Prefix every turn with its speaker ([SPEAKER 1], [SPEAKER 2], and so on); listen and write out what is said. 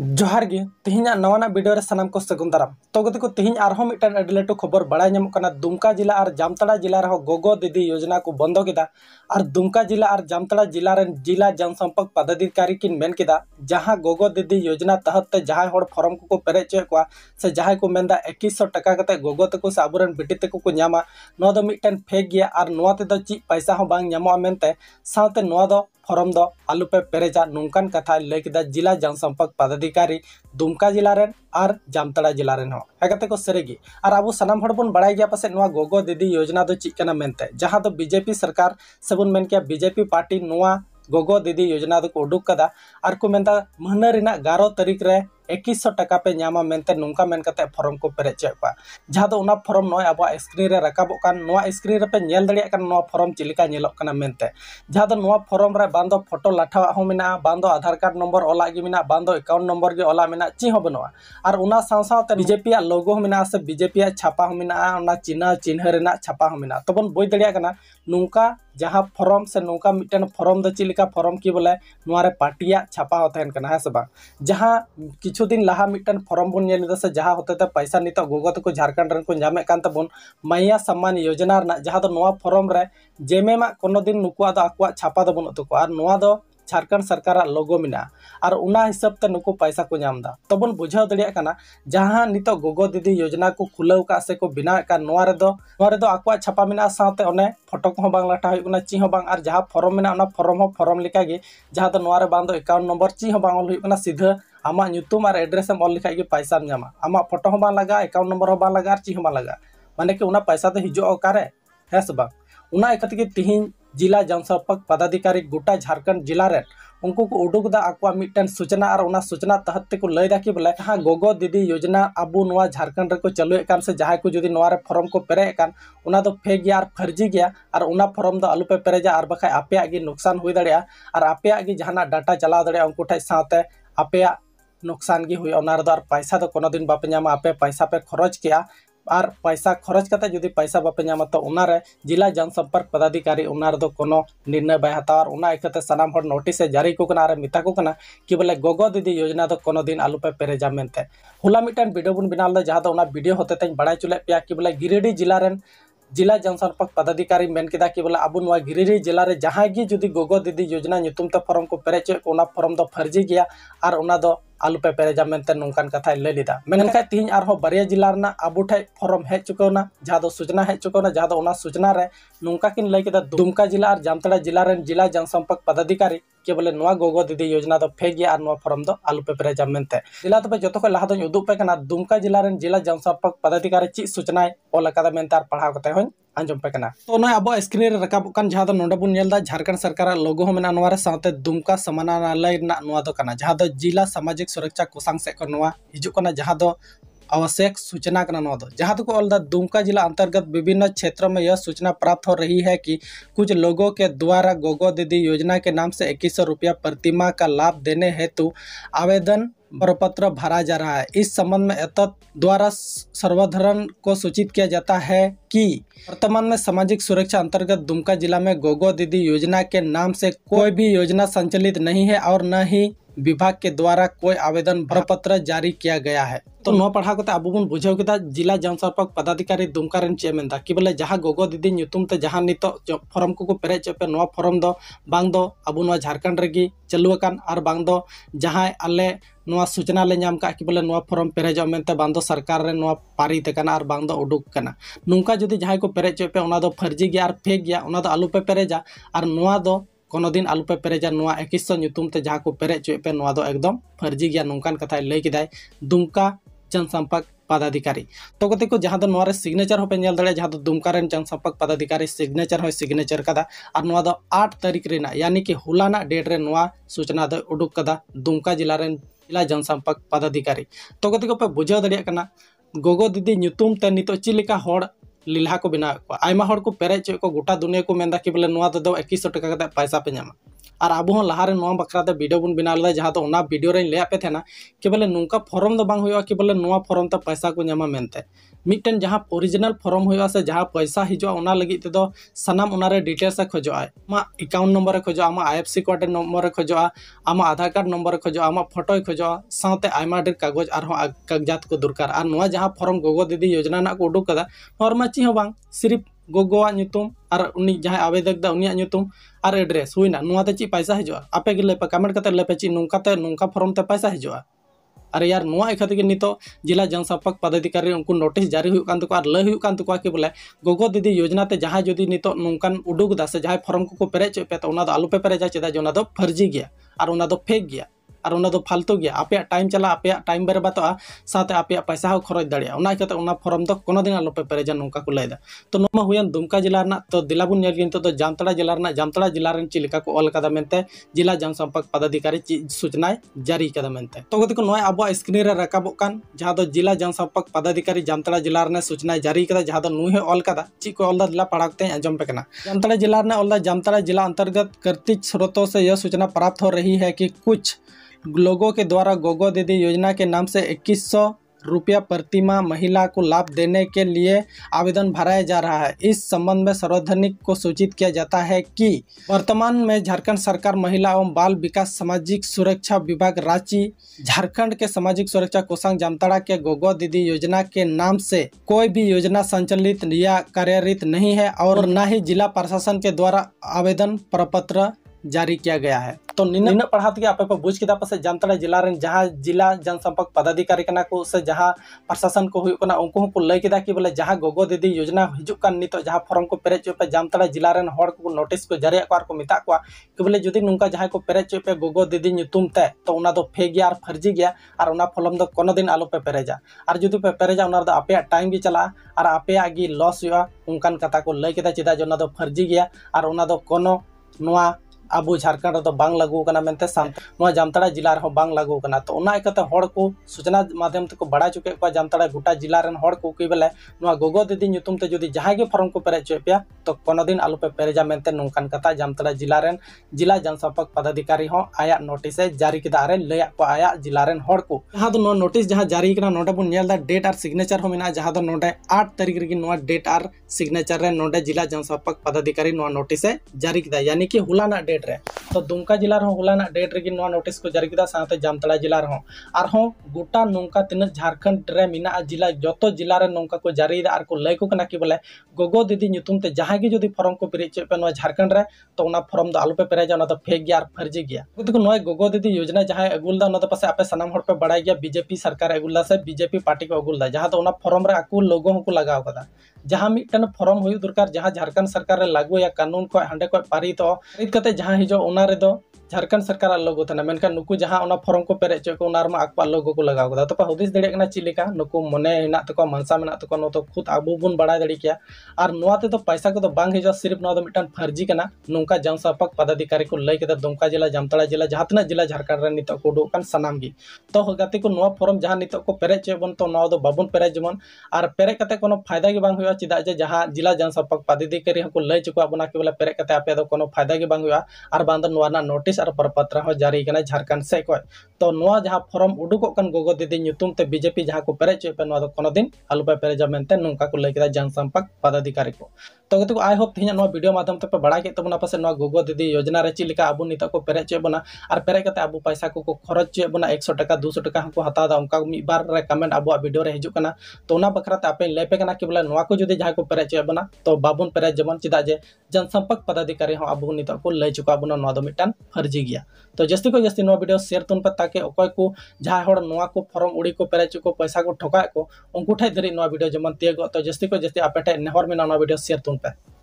[SPEAKER 1] जोहार गे तेहना नवाना वीडियो रे को सगुन दाराम तो गति को तेहिं आरहो मिटन खबर बडा दुमका जिला और जामतडा जिला रहो गोगो दीदी योजना को बंद केदा आर दुमका जिला और जामतडा जिला जिला जनसंपर्क पदाधिकारी किन मेन केदा जहां गोगो दीदी योजना तहत जहां होड फॉर्म को परेच कोआ से जहां को मेनदा 2100 सौ कते गोगो तक को साबुरन बिटित को को न्यामा नो मिटन फेक गया आर नोते दो ची पैसा हो बांग नेमो मेनते साते दो फॉर्म दो आलुपे परेचा कथा लैके जिला जनसंपर्क पदाधिकारी ᱵᱮᱠᱟᱨᱤ ᱫᱩᱢᱠᱟ ᱡᱮᱞᱟ ᱨᱮᱱ ᱟᱨ ᱡᱟᱢᱛᱟᱲᱟ ᱡᱮᱞᱟ ᱨᱮᱱ ᱦᱚᱸ ᱦᱮᱜᱟᱛᱮ ᱠᱚ ᱥᱟᱹᱨᱤᱜᱮ ᱟᱨ ᱟᱵᱚ ᱥᱟᱱᱟᱢ ᱦᱚᱲ ᱵᱚᱱ ᱵᱟᱲᱟᱭ ᱜᱮᱭᱟ ᱯᱟᱥᱮᱡ ᱱᱚᱣᱟ ᱜᱚᱜᱚ ᱫᱤᱫᱤ ᱭᱳᱡᱚᱱᱟ ᱫᱚ ᱪᱮᱫ ᱠᱟᱱᱟ ᱢᱮᱱᱛᱮ ᱡᱟᱦᱟᱸ ᱫᱚ ᱵᱤᱡᱮᱯᱤ ᱥᱚᱨᱠᱟᱨ ᱥᱮᱵᱚᱱ ᱢᱮᱱ ᱠᱮᱭᱟ ᱵᱤᱡᱮᱯᱤ ᱯᱟᱨᱴᱤ ᱱᱚᱣᱟ ᱜᱚᱜᱚ ᱫᱤᱫᱤ ᱭᱳᱡᱚᱱᱟ ᱫᱚᱠᱚ ᱩᱰᱩᱠ ᱠᱟᱫᱟ ᱟᱨ ᱠᱚ ᱢᱮᱱᱫᱟ ᱢᱟᱹᱦᱱᱟᱹ ᱨᱮᱱᱟᱜ ᱜᱟᱨᱚ ᱛᱟᱹᱨᱤᱠ ᱨᱮ 2100 টাকা পে নামা মেনতে নুমকা মেনকাতে ফর্ম কো পেরে চপা যাহা তো উনা ফর্ম নয়ে আব স্ক্রিন রে রাখাবোকান নয়া স্ক্রিন রে পে নেল দড়িয়া কান নয়া ফর্ম চিলিকা নেলকনা মেনতে যাহা তো নয়া ফর্ম রে বান্দো ফটো লাঠাও হোমিনা বান্দো আধার কার্ড নাম্বার ওলা গিমিনা বান্দো অ্যাকাউন্ট নাম্বার গে ওলা মিনা চিহো বনওয়া আর উনা সাংসাতে বিজেপি আর লোগো হোমিনা সে বিজেপি আর ছাপা হোমিনা উনা চিহ্ন চিহ্ন রে না ছাপা হোমিনা তবন বই দড়িয়া কান নুমকা যাহা ফর্ম সে নুমকা মিটান ফর্ম দ চিলিকা ফর্ম কি বলে নवारे পার্টিয়া ছাপা হোতেন কান হসবা যাহা ᱠᱤᱪᱷᱩ ᱫᱤᱱ ᱞᱟᱦᱟ ᱢᱤᱫᱴᱟᱱ ᱯᱷᱚᱨᱚᱢ ᱵᱚᱱ ᱧᱮᱞ ᱮᱫᱟ ᱥᱮ ᱡᱟᱦᱟᱸ ᱦᱚᱛᱮᱛᱮ ᱯᱟᱭᱥᱟ ᱱᱤᱛᱚᱜ ᱜᱚᱜᱚ ᱛᱟᱠᱚ ᱡᱷᱟᱲᱠᱷᱚᱸᱰ ᱨᱮᱱ ᱠᱚ ᱧᱟᱢᱮᱫ ᱠᱟᱱ ᱛᱟᱵᱚᱱ ᱢᱟᱭᱟ ᱥᱚᱢᱢᱟᱱ ᱭᱳᱡᱚᱱᱟ ᱨᱮᱱᱟᱜ ᱡᱟᱦᱟᱸ ᱫᱚ ᱱᱚᱣᱟ ᱯᱷᱚᱨᱚᱢ ᱨᱮ ᱡᱮᱢᱮᱢᱟᱜ ᱠᱳᱱᱳ ᱫᱤᱱ ᱱᱩᱠᱩᱣᱟᱜ ᱫᱚ ᱟᱠᱚᱣᱟᱜ ᱪᱷᱟᱯᱟ ᱫᱚ ᱵᱟᱹᱱᱩᱜ ᱛᱟᱠᱚᱣᱟ ᱟᱨ ᱱᱚᱣᱟ ᱫᱚ झारखंड सरकार लोगो मेना और हिसाब से नुकू पैसा को नाम तबन बुझा दाड़ा जहाँ नित गोगो दीदी योजना को खुलाव का से को बनाद छापा मेना साथ फोटो को बांग लाटा होना ची बांग और जहाँ फॉर्म मेना फॉर्म हो फॉर्म एकाउंट नंबर ची सीधा आम नुतुम और एड्रेस एम लेखा पैसा नामा आमा फोटो बांग लगा एकाउंट नम्बर बांग लगा और ची लगा माने कि पैसा तो हजो अकारे है से बांग ᱚᱱᱟ ᱤᱠᱟᱹᱛᱮᱜᱮ जिला जनसंपर्क पदाधिकारी गोटा झारखंड जिला रेन उनको को उडुकदा दा आकुआ मिटन सूचना और उना सूचना तहत ते को लय दा कि बोले कहा गोगो दीदी योजना अबू नवा झारखंड रे को चालू एकान से जहां को जदी नवा रे फॉर्म को पेरे एकान उना तो फेक यार फर्जी गया और उना फॉर्म दो आलू पे जा और बखाय आपे आगे नुकसान हुई दड़िया और आपे आगे जहाना डाटा चला दड़िया उनको ठाई साथे आपे नुकसान की हुई और तो पैसा तो कोनो दिन बापे नाम आपे पैसा पे खर्च किया ᱟᱨ ᱯᱟᱭᱥᱟ ᱠᱷᱚᱨᱚᱪ ᱠᱟᱛᱮ ᱡᱩᱫᱤ ᱯᱟᱭᱥᱟ ᱵᱟᱯᱮ ᱧᱟᱢᱟ ᱛᱚ ᱚᱱᱟᱨᱮ ᱡᱤᱞᱟ ᱡᱚᱱᱥᱚᱢᱯᱚᱨᱠ ᱯᱚᱫᱟᱫᱷᱤᱠᱟᱨᱤ ᱚᱱᱟ ᱨᱮᱫᱚ ᱠᱳᱱᱳ ᱱᱤᱨᱱᱚᱭ ᱵᱟᱭ ᱦᱟᱛᱟᱣᱟ ᱟᱨ ᱚᱱᱟ ᱤᱠᱟᱹᱛᱮ ᱥᱟᱱᱟᱢ ᱦᱚᱲ ᱱᱳᱴᱤᱥ ᱮ ᱡᱟᱹᱨᱤ ᱠᱚ ᱠᱟᱱᱟ ᱟᱨ ᱢᱮᱛᱟ ᱠᱚ ᱠᱟᱱᱟ ᱠᱤ ᱵᱚᱞᱮ ᱜᱚᱜᱚ ᱫᱤᱫᱤ ᱡᱳᱡᱽᱱᱟ ᱫᱚ ᱠᱳᱱᱳ ᱫᱤᱱ ᱟᱞᱚᱯᱮ ᱯᱮᱨᱮᱡᱟ ᱢᱮᱱᱛᱮ ᱦᱚᱞᱟ ᱢᱤᱫᱴᱟᱱ ᱵᱤᱰᱤᱭᱳ ᱵᱚᱱ ᱵᱮᱱᱟᱣ ᱞᱮᱫᱟ ᱡᱟᱦᱟᱸ ᱫᱚ ᱚᱱᱟ ᱵᱤᱰᱤᱭᱳ ᱦᱚᱛᱮ ᱛᱮᱧ बाड़ा चुले पे कि बोले गिरिडीह जिला रन जिला जनसंपर्क पदाधिकारी मेन किया कि बोले अब गिरिडीह जिला रे जहाँ जुदी गोगो दीदी योजना नितुम ते फॉर्म को पेरेज फॉर्म दो फर्जी गया और आलूपे पेरेजा नौकान कथा लैलिदा मेन तीन और बारे जिला अब फरम हे चुकाना जहां सूचना हे चुकाना जहां सूचना नौका कि लैके दुमका जिला और जामतड़ा जिला जिला जनसम्पर्क पदाधिकारी के बोले गगो दीदी योजना तो फेक फरम आलूपे पेरेजा जिला तब जो लहा उदुपे दुमका जिला जिला जनसम्पर्क पदाधिकारी चीज सूचना ओल का पढ़ा कहीं आजम तो अब स्क्रीन रखा जहाँ तो नोडा झारखंड सरकार लघु मेनते दुमका समानालय तो जहाँ दो तो जिला सामाजिक सुरक्षा कोसांग से हजार जहाँ दो आवश्यक सूचना करना दो जहाँ तक ऑल दुमका जिला अंतर्गत विभिन्न क्षेत्र में यह सूचना प्राप्त हो रही है कि कुछ लोगों के द्वारा गोगो दीदी योजना के नाम से इक्कीस सौ रुपया प्रतिमा का लाभ देने हेतु आवेदन प्रपत्र भरा जा रहा है इस संबंध में एतत द्वारा सर्वधरण को सूचित किया जाता है कि वर्तमान में सामाजिक सुरक्षा अंतर्गत दुमका जिला में गोगो दीदी योजना के नाम से कोई भी योजना संचालित नहीं है और न ही विभाग के द्वारा कोई आवेदन हाँ। पत्र जारी किया गया है तो हाँ। नौ पढ़ा को तो अब बुझे तो जिला जनसंपर्क पदाधिकारी दुमका चेयरमैन था कि बोले जहाँ गगो दीदी नितुम ते जहाँ नित फॉर्म को पेरे चपे नौ फॉर्म दो बांग दो अब झारखंड रेगी चलूकान और बांग दो जहाँ आले सूचना ले कि बोले नौ फॉर्म पेरेज मनते बांग सरकार रे नौ और बांग दो उडुकना नुंका जहाँ को पेरे चपे फर्जी गया फेक गया उना पेरेजा और ᱠᱳᱱᱳᱫᱤᱱ आलू पे ᱱᱚᱣᱟ ना ᱧᱩᱛᱩᱢ जहाँ को ᱠᱚ ᱯᱮᱨᱮᱡ ᱦᱚᱪᱚᱭᱮᱫ ᱯᱮ ᱱᱚᱣᱟ ᱫᱚ ᱮᱠᱫᱚᱢ ᱯᱷᱟᱹᱨᱡᱤ ᱜᱮᱭᱟ ᱱᱚᱝᱠᱟᱱ ᱠᱟᱛᱷᱟᱭ ᱞᱟᱹᱭ ᱠᱮᱫᱟᱭ ᱫᱩᱢᱠᱟ पदाधिकारी तो गति को जहाँ तो सिग्नेचर होपेल दाड़े जहाँ तो दुमका जनसंपर्क पदाधिकारी सिग्नेचर है सिग्नेचर का और आठ तारीख यानी कि हुलाना डेट रे सूचना दो उडुक का दुमका जिला रे जिला जनसंपर्क पदाधिकारी तो गति को पे बुझे दाड़ा गोगो दीदी नितुम ते नित चिलेका ᱞᱤᱞᱦᱟ ᱠᱚ ᱵᱮᱱᱟᱣᱮᱫ ᱠᱚᱣᱟ ᱟᱭᱢᱟ ᱦᱚᱲ ᱠᱚ ᱯᱮᱨᱮᱡ ᱦᱚᱪᱚᱭᱮᱫ ᱠᱚᱣᱟ ᱜᱚᱴᱟ ᱫᱩᱱᱤᱭᱟᱹ ᱠᱚ ᱢᱮᱱᱫᱟ ᱠᱤ ᱵᱚᱞᱮ ᱱᱚᱣᱟ ᱛᱮᱫᱚ ᱮᱠᱤᱥᱥᱚ ᱴᱟᱠᱟ ᱠᱟᱛᱮᱫ ᱯᱚᱭᱥᱟ ᱯᱮ ᱧᱟᱢᱟ और अब हम लारे बखरा भिडियो बन बना लेदा जहाँ तो भिडियो रही लैपे थे कि बोले नौका फॉर्म तो कि बोले फॉर्म ते तो पैसा को नामा मनते मिट्टन जहाँ ओरिजिनल फॉर्म हो से जहाँ पैसा हजना लगे सामान डिटेल्स खोजा आम एकाउंट नम्बर खोजा आम I F C card number खोजा आम आधार कार्ड नम्बर खोजा आम फोटो खोजा साथ ढेर कागज और हाँ कागजात को दरकार और जहाँ फॉर्म गोगो दीदी योजना को उडूक चीज सिर्फ गगो और जहाँ आवेदक और एड्रेस होना चीज़ पैसा हजार आपे लैपे कमेंट कर लैपे चे नौते नौका फर्म से पैसा हजार और यार खातिर नित जिला जनसंपर्क पदाधिकारी उनको नोटिस जारी होता हो लैन कि बोले गगो दीदी योजना से जहाँ जुदी नित नौकान उडुकदा से जहाँ फर्म को पेरेज चो तो आलू पेरेजा चेदा जो फर्जी गया और फेक गया और उन्हें तो फालतू गया आपे टाइम चला आपे टाइम बर्बादा साथ आपे पैसा हो खरच दाड़ा उना फॉर्म तो को दिन आलोपे पेरेजा नौका को लैदा तो नमा हुए दुमका जिला तो दिला तो, तो जामताड़ा जिला जामताड़ा जिला रन को ऑल कदा मेनते जिला जनसंपर्क पदाधिकारी चीज सूचना जारी कदा मेनते तो गति को नय अब स्क्रीन रे रकाबो कान जहां तो जिला जनसंपर्क पदाधिकारी जामताड़ा जिला सूचना जारी कदा जहां तो नुह नुहे ऑल कदा ची को ऑल दिला पड़ाकते अंजम पे जामताड़ा जिला रने जामताड़ा जिला अंतर्गत कर्तिक स्रोतों से यह सूचना प्राप्त हो रही है कि कुछ लोगों के द्वारा गोगो दीदी योजना के नाम से इक्कीस सौ रुपया प्रतिमा महिला को लाभ देने के लिए आवेदन भराया जा रहा है इस संबंध में सार्वजनिक को सूचित किया जाता है कि वर्तमान में झारखंड सरकार महिला एवं बाल विकास सामाजिक सुरक्षा विभाग रांची झारखंड के सामाजिक सुरक्षा कोषांग जामताड़ा के गोगो दीदी योजना के नाम से कोई भी योजना संचालित या कार्यरित नहीं है और न ही जिला प्रशासन के द्वारा आवेदन प्रपत्र जारी किया गया है तो निन्न पढ़ा आप बुज के पास जामताड़ा जिला जहाँ जिला जनसंपर्क पदाधिकारी को से जहाँ प्रशासन को होना उनको को लय कि बोले जहाँ गगो दीदी योजना हजूक नित जहाँ फॉर्म को पेरेज पे जामताड़ा जिला को नोटिस को जारी को को मिता को कि बोले जुदी नुका जहाँ को पेरेज चुपे गगो दीदी ते तो फेक तो फे गया और फर्जी गया और फलम फॉर्म तो दिन आलोपे पे पेरेजा और जो पे पेरेजा उना तो आपे टाइम भी चला और आपे लस लॉस उनकान कथा को लय किदा चेदा जो फर्जी गया और अब झारखंड बांग लगू करते जामताड़ा जिला रहा बांग लगू करना तो हर को सूचना माध्यम तक बड़ा चुके जामताड़ा गोटा जिला रहा को कि बोले गगो दीदी से जो जहाँ फॉर्म को पेरे चो पे तो कोनोदिन आलोपे पेरेजा मनते नौकान कथा जामताड़ा जिला रहा जिला जनसंपर्क पदाधिकारी आया नोटिस जारी किया लैया को आया जिला रहा को नोटिस जहाँ जारी करना नोबा डेट और सिगनेचर हम जहाँ आठ तारीख रही डेट और सिगनेचर नोडे जिला जनसंपर्क पदाधिकारी नोटिस जारी किया यानी कि हुलाना डेट ᱥᱴᱮᱴ ᱨᱮ ᱛᱚ ᱫᱩᱢᱠᱟ ᱡᱮᱞᱟ ᱨᱮᱦᱚᱸ ᱦᱚᱞᱟᱱᱟᱜ ᱰᱮᱴ ᱨᱮᱜᱮ ᱱᱚᱣᱟ ᱱᱳᱴᱤᱥ ᱠᱚ ᱡᱟᱹᱨᱤ ᱠᱮᱫᱟ ᱥᱟᱶᱛᱮ ᱡᱟᱢᱛᱟᱲᱟ ᱡᱮᱞᱟ ᱨᱮᱦᱚᱸ ᱟᱨᱦᱚᱸ ᱜᱚᱴᱟ ᱱᱚᱝᱠᱟ ᱛᱤᱱᱟᱹᱜ ᱡᱷᱟᱲᱠᱷᱚᱸᱰ ᱨᱮ ᱢᱮᱱᱟᱜᱼᱟ ᱡᱮᱞᱟ ᱡᱚᱛᱚ ᱡᱮᱞᱟ ᱨᱮ ᱱᱚᱝᱠᱟ ᱠᱚ ᱡᱟᱹᱨᱤᱭᱮᱫᱟ ᱟᱨ ᱠᱚ ᱞᱟᱹᱭ ᱠᱚ ᱠᱟᱱᱟ ᱠᱤ ᱵᱚᱞᱮ ᱜᱚᱜᱚ ᱫᱤᱫᱤ ᱧᱩᱛᱩᱢ ᱛᱮ ᱡᱟᱦᱟᱸᱭ ᱜᱮ ᱡᱩᱫᱤ ᱯᱷᱚᱨᱚᱢ ᱠᱚ ᱯᱮᱨᱮᱡ ᱦᱚᱪᱚᱭᱮᱫ ᱯᱮ ᱱᱚᱣᱟ ᱡᱷᱟᱲᱠᱷᱚᱸᱰ ᱨᱮ ᱛᱚ ᱚᱱᱟ ᱯᱷᱚᱨᱚᱢ ᱫᱚ ᱟᱞᱚᱯᱮ ᱯᱮᱨᱮᱡᱟ ᱚᱱᱟ ᱫᱚ ᱯᱷᱮᱠ ᱜᱮᱭᱟ ᱟᱨ ᱯᱷᱟᱹᱨᱡᱤ ᱜᱮᱭᱟ ᱩᱱᱠᱩ ᱱᱚᱣᱟ ᱜᱚᱜᱚ ᱫᱤᱫᱤ ᱡᱳᱡᱽᱱᱟ ᱡᱟᱦᱟᱸᱭ ᱟᱹᱜᱩ ᱞᱮᱫᱟ ᱚᱱᱟ ᱫᱚ ᱯᱟᱥᱮ ᱟᱯᱮ ᱥᱟᱱᱟᱢ ᱦᱚᱲ ᱯᱮ ᱵᱟᱲᱟᱭ ᱜᱮᱭᱟ ᱵᱤᱡᱮᱯᱤ ᱥᱚᱨᱠᱟᱨ ᱟᱹᱜᱩ ᱞᱮᱫᱟ ᱥᱮ ᱵᱤᱡᱮᱯᱤ ᱯᱟᱨᱴᱤ ᱠᱚ ᱟᱹᱜᱩ ᱞᱮᱫᱟ ᱡᱟᱦᱟᱸ ᱫᱚ ᱚᱱᱟ ᱯᱷᱚᱨᱚᱢ ᱨᱮ ᱟᱠᱚ ᱞᱳᱜᱳ ᱦᱚᱸᱠᱚ ᱞᱟᱜᱟᱣ ᱠᱟᱫᱟ जहाँ मिट्टन फॉर्म ᱦᱩᱭᱩᱜ ᱫᱚᱨᱠᱟᱨ ᱡᱟᱦᱟᱸ सरकार ᱥᱚᱨᱠᱟᱨ ᱨᱮ ᱞᱟᱹᱜᱩᱭᱟ ᱠᱟᱹᱱᱩᱱ ᱠᱷᱚᱱ ᱦᱟᱸᱰᱮ ᱠᱷᱚᱱ ᱯᱟᱨᱤᱛᱚᱜᱼᱟ ᱯᱟᱨᱤᱛ ᱠᱟᱛᱮ ᱡᱟᱦᱟᱸ झारखंड सरकार लोगो थे मेखान नुकू जहाँ फॉर्म को पेरे चो आप लोगो को लगवा तो हूदिस दाड़ा चलना नुकू मने तक मनसा मे तक खुद अब बन बड़ा दाड़ा और नाते तो पैसा को तो बांग हजा सिर्फ तो मिट्टन फर्जी नौका जनसंपर्क पदाधिकारी को लय तो दुमका जिला जामताड़ा जिला जहाँ तक जिला झारखंड नित को उडूकान सामान तो गति को फॉर्म जहाँ नित को पेरे चो बन तो बाबन पेरे जेमन और पेरे को फायदा ᱦᱩᱭᱩᱜᱼᱟ ᱪᱮᱫᱟᱜ ᱡᱮ ᱡᱟᱦᱟᱸ ᱡᱤᱞᱟ ᱡᱚᱱᱥᱚᱢᱯᱚᱨᱠ ᱯᱟᱫᱤᱫᱤ ᱠᱚ ᱨᱮᱦᱚᱸ ᱠᱚ ᱞᱟᱹᱭ ᱪᱚᱠᱚ ᱟᱵᱚᱱᱟ ᱠᱤ ᱵᱚᱞᱮ ᱯᱮᱨᱮᱡ ᱠᱟᱛᱮ ᱟᱯᱮ ᱫᱚ ᱠᱳᱱᱳ ᱯᱷᱟᱭᱫᱟ ᱜᱮ ᱵᱟᱝ ᱦᱩᱭᱩᱜᱼᱟ ᱟᱨ ᱵᱟᱝ ᱫᱚ ᱱᱚᱣᱟ ᱨᱮᱱᱟᱜ ᱱᱳᱴᱤᱥ ᱟᱨ ᱯᱨᱚᱯᱚᱛᱨᱟ ᱦᱚᱸ ᱡᱟᱹᱨᱤ ᱠᱟᱱᱟ ᱡᱷᱟᱲᱠᱷᱚᱸᱰ ᱥᱮᱫ ᱠᱷᱚᱱ ᱛᱚ ᱱᱚᱣᱟ ᱡᱟᱦᱟᱸ ᱯᱷᱚᱨᱚᱢ ᱩᱰᱩᱠᱚᱜ ᱠᱟᱱ ᱜᱚᱜᱚ ᱫᱤᱫᱤ ᱧᱩᱛᱩᱢ ᱛᱮ ᱵᱤᱡᱮᱯᱤ ᱡᱟᱦᱟᱸ ᱠᱚ ᱯᱮᱨᱮᱡ ᱦᱚᱪᱚᱭᱮᱫ ᱯᱮ ᱱᱚᱣᱟ ᱫᱚ ᱠᱳᱱᱳ ᱫᱤᱱ ᱟᱞᱚᱯᱮ ᱯᱮᱨᱮᱡᱟ ᱢᱮᱱᱛᱮ ᱱᱚᱝᱠᱟ ᱠᱚ ᱞᱟᱹᱭ ᱠᱮᱫᱟ ᱡᱚᱱᱥᱚᱢᱯᱚᱨᱠ ᱯᱟᱫᱟᱫᱷᱤᱠᱟᱨᱤ ᱠᱚ तो गति आई होप तेज भिडियो माध्यम पे बड़ा के तबना पास गोगो दीदी योजना रे चिका अब नित को पेरे चेबना और पेरे करते अब पैसा को खरच चेबना एक सौ टाका दूसौ टाका को हता दा उनका मिबार रे कमेंट अब भिडियो रे हजुकना तो ना बखराते आपे लेपे कना कि बोले को जुदी जहाँ को पेरेज चोबना तो बाबन पेरेज जबन चेदा जे जनसंपर्क पदाधिकारी हम हाँ अब नित को लै चुका बना मिटन फर्जी गया तो जस्ती को जस्ती वीडियो सेयर तुन पे ताकि अकय को जहाँ को फॉर्म उड़ी को पेरेज को पैसा को ठोका को उनको ठाई धरी वीडियो जमन तियगो तो जस्ती को जस्ती आपेटे नेहर मेना वीडियो सेयर तुन पे